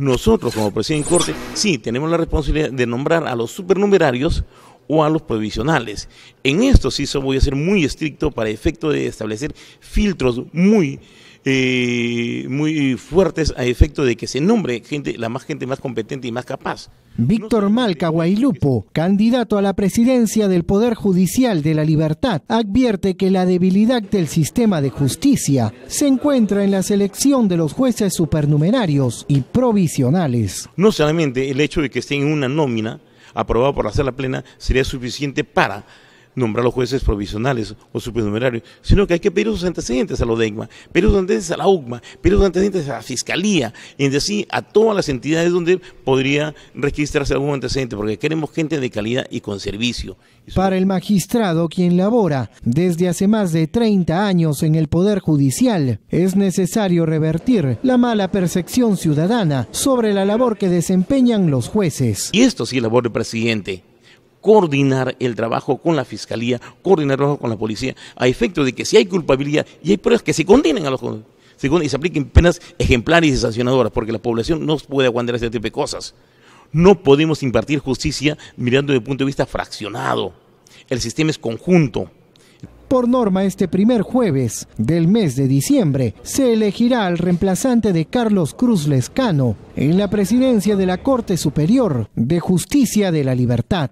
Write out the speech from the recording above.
Nosotros como presidente de corte sí tenemos la responsabilidad de nombrar a los supernumerarios o a los provisionales. En esto sí voy a ser muy estricto para efecto de establecer filtros muy eh, muy fuertes a efecto de que se nombre la más gente más competente y más capaz. Víctor Malca Guailupo, candidato a la presidencia del Poder Judicial de la Libertad, advierte que la debilidad del sistema de justicia se encuentra en la selección de los jueces supernumerarios y provisionales. No solamente el hecho de que estén en una nómina aprobada por la sala plena sería suficiente para nombrar los jueces provisionales o supernumerarios, sino que hay que pedir sus antecedentes a la ECMA, pedir sus antecedentes a la UGMA, pedir sus antecedentes a la Fiscalía, en decir, a todas las entidades donde podría registrarse algún antecedente, porque queremos gente de calidad y con servicio. Para el magistrado, quien labora desde hace más de 30 años en el Poder Judicial, es necesario revertir la mala percepción ciudadana sobre la labor que desempeñan los jueces. Y esto sí labor del presidente coordinar el trabajo con la fiscalía, coordinar el trabajo con la policía, a efecto de que si hay culpabilidad y hay pruebas que se condenen a los y se apliquen penas ejemplares y sancionadoras, porque la población no puede aguantar este tipo de cosas. No podemos impartir justicia mirando desde el punto de vista fraccionado. El sistema es conjunto. Por norma, este primer jueves del mes de diciembre se elegirá al reemplazante de Carlos Cruz Lescano en la presidencia de la Corte Superior de Justicia de la Libertad.